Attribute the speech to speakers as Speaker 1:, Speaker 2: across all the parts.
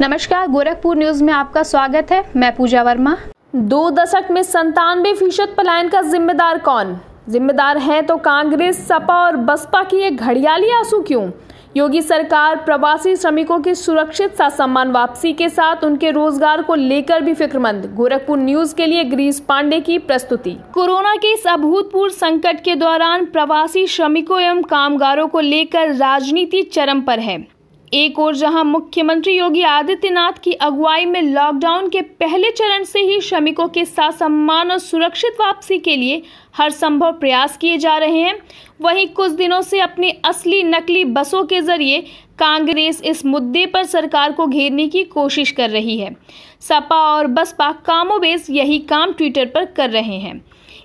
Speaker 1: नमस्कार गोरखपुर न्यूज में आपका स्वागत है मैं पूजा वर्मा दो दशक में संतानवे फीसद पलायन का जिम्मेदार कौन जिम्मेदार हैं तो कांग्रेस सपा और बसपा की ये घड़ियाली आंसू क्यों योगी सरकार प्रवासी श्रमिकों की सुरक्षित सा सम्मान वापसी के साथ उनके रोजगार को लेकर भी फिक्रमंद गोरखपुर न्यूज के लिए ग्रीस पांडे की प्रस्तुति कोरोना के इस अभूतपूर्व संकट के दौरान प्रवासी श्रमिकों एवं कामगारों को लेकर राजनीति चरम पर है एक ओर जहां मुख्यमंत्री योगी आदित्यनाथ की अगुवाई में लॉकडाउन के पहले चरण से ही श्रमिकों के साथ सम्मान और सुरक्षित वापसी के लिए हर संभव प्रयास किए जा रहे हैं वहीं कुछ दिनों से अपनी असली नकली बसों के जरिए कांग्रेस इस मुद्दे पर सरकार को घेरने की कोशिश कर रही है सपा और बसपा कामोबेस यही काम ट्विटर पर कर रहे हैं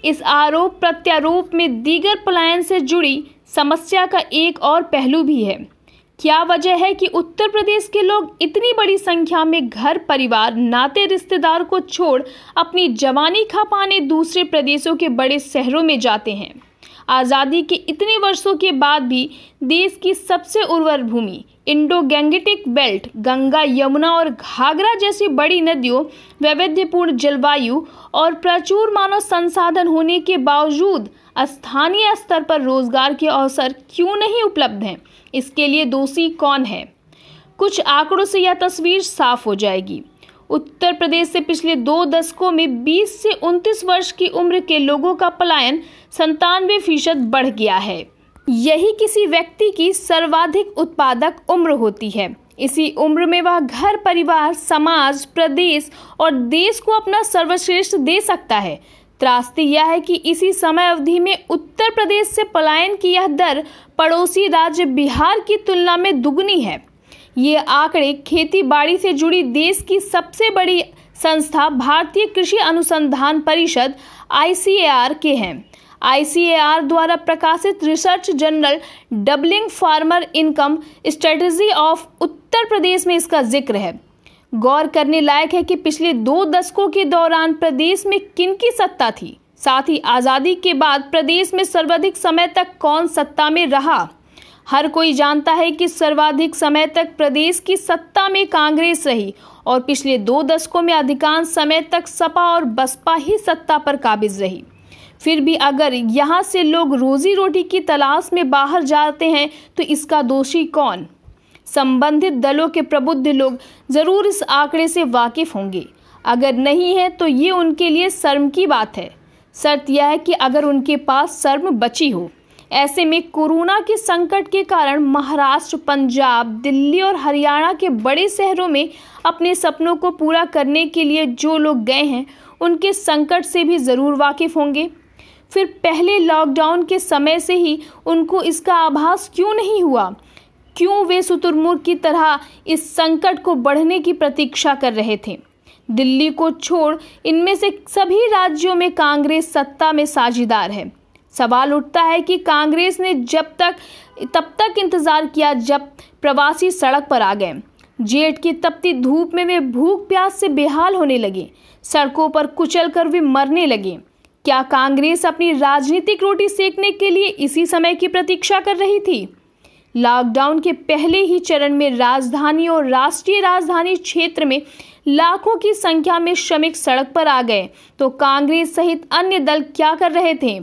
Speaker 1: इस आरोप प्रत्यारोप में दीगर पलायन से जुड़ी समस्या का एक और पहलू भी है क्या वजह है कि उत्तर प्रदेश के लोग इतनी बड़ी संख्या में घर परिवार नाते रिश्तेदार को छोड़ अपनी जवानी खा पाने दूसरे प्रदेशों के बड़े शहरों में जाते हैं आज़ादी के इतने वर्षों के बाद भी देश की सबसे उर्वर भूमि Indo Gangetic belt Ganga Yamuna और घाघरा जैसी बड़ी नदियों वैविध्यपूर्ण जलवायु और प्रचुर मानव संसाधन होने के बावजूद स्थानीय स्तर पर रोजगार के अवसर क्यों नहीं उपलब्ध हैं इसके लिए दोषी कौन है कुछ आंकड़ों से यह तस्वीर साफ हो जाएगी उत्तर प्रदेश से पिछले दो दशकों में 20 से 29 वर्ष की उम्र के लोगों का पलायन संतानवे फीसद बढ़ गया है यही किसी व्यक्ति की सर्वाधिक उत्पादक उम्र होती है इसी उम्र में वह घर परिवार समाज प्रदेश और देश को अपना सर्वश्रेष्ठ दे सकता है त्रास्ती यह है कि इसी समय अवधि में उत्तर प्रदेश से पलायन की यह दर पड़ोसी राज्य बिहार की तुलना में दुगनी है ये आंकड़े खेती बाड़ी से जुड़ी देश की सबसे बड़ी संस्था भारतीय कृषि अनुसंधान परिषद आई के हैं आई द्वारा प्रकाशित research journal doubling farmer income strategy of Uttar Pradesh में इसका जिक्र है गौर करने लायक है कि पिछले दो दशकों के दौरान प्रदेश में किन की सत्ता थी साथ ही आज़ादी के बाद प्रदेश में सर्वाधिक समय तक कौन सत्ता में रहा हर कोई जानता है कि सर्वाधिक समय तक प्रदेश की सत्ता में कांग्रेस रही और पिछले दो दशकों में अधिकांश समय तक सपा और बसपा ही सत्ता पर काबिज रही फिर भी अगर यहाँ से लोग रोजी रोटी की तलाश में बाहर जाते हैं तो इसका दोषी कौन संबंधित दलों के प्रबुद्ध लोग जरूर इस आंकड़े से वाकिफ होंगे अगर नहीं है तो ये उनके लिए शर्म की बात है शर्त यह है कि अगर उनके पास शर्म बची हो ऐसे में कोरोना के संकट के कारण महाराष्ट्र पंजाब दिल्ली और हरियाणा के बड़े शहरों में अपने सपनों को पूरा करने के लिए जो लोग गए हैं उनके संकट से भी ज़रूर वाकिफ़ होंगे फिर पहले लॉकडाउन के समय से ही उनको इसका आभास क्यों नहीं हुआ क्यों वे शुतुरमुर्ग की तरह इस संकट को बढ़ने की प्रतीक्षा कर रहे थे दिल्ली को छोड़ इनमें से सभी राज्यों में कांग्रेस सत्ता में साझेदार है सवाल उठता है कि कांग्रेस ने जब तक तब तक इंतज़ार किया जब प्रवासी सड़क पर आ गए जेठ की तपती धूप में वे भूख प्यास से बेहाल होने लगे सड़कों पर कुचल कर वे मरने लगे क्या कांग्रेस अपनी राजनीतिक रोटी सेकने के लिए इसी समय की प्रतीक्षा कर रही थी लॉकडाउन के पहले ही चरण में राजधानी और राष्ट्रीय राजधानी क्षेत्र में लाखों की संख्या में श्रमिक सड़क पर आ गए तो कांग्रेस सहित अन्य दल क्या कर रहे थे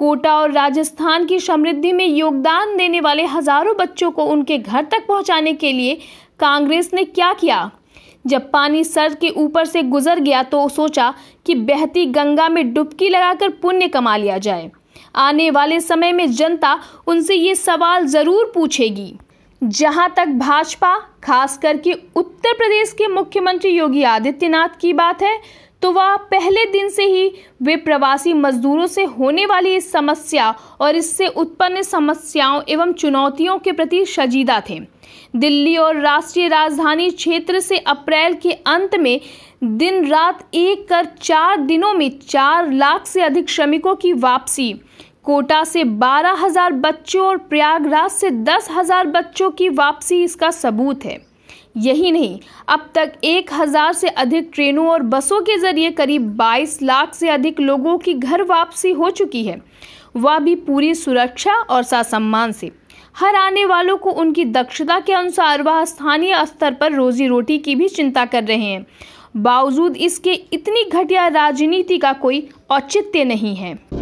Speaker 1: कोटा और राजस्थान की समृद्धि में योगदान देने वाले हजारों बच्चों को उनके घर तक पहुंचाने के लिए कांग्रेस ने क्या किया जब पानी सर के ऊपर से गुजर गया तो सोचा कि बहती गंगा में डुबकी लगाकर पुण्य कमा लिया जाए आने वाले समय में जनता उनसे ये सवाल ज़रूर पूछेगी जहां तक भाजपा खास करके उत्तर प्रदेश के मुख्यमंत्री योगी आदित्यनाथ की बात है तो वह पहले दिन से ही वे प्रवासी मजदूरों से होने वाली इस समस्या और इससे उत्पन्न समस्याओं एवं चुनौतियों के प्रति सजीदा थे दिल्ली और राष्ट्रीय राजधानी क्षेत्र से अप्रैल के अंत में दिन रात एक कर चार दिनों में चार लाख से अधिक श्रमिकों की वापसी कोटा से 12,000 बच्चों और प्रयागराज से 10,000 बच्चों की वापसी इसका सबूत है यही नहीं अब तक 1,000 से अधिक ट्रेनों और बसों के जरिए करीब 22 लाख से अधिक लोगों की घर वापसी हो चुकी है वह भी पूरी सुरक्षा और सासम्मान से हर आने वालों को उनकी दक्षता के अनुसार वह स्थानीय स्तर पर रोजी रोटी की भी चिंता कर रहे हैं बावजूद इसके इतनी घटिया राजनीति का कोई औचित्य नहीं है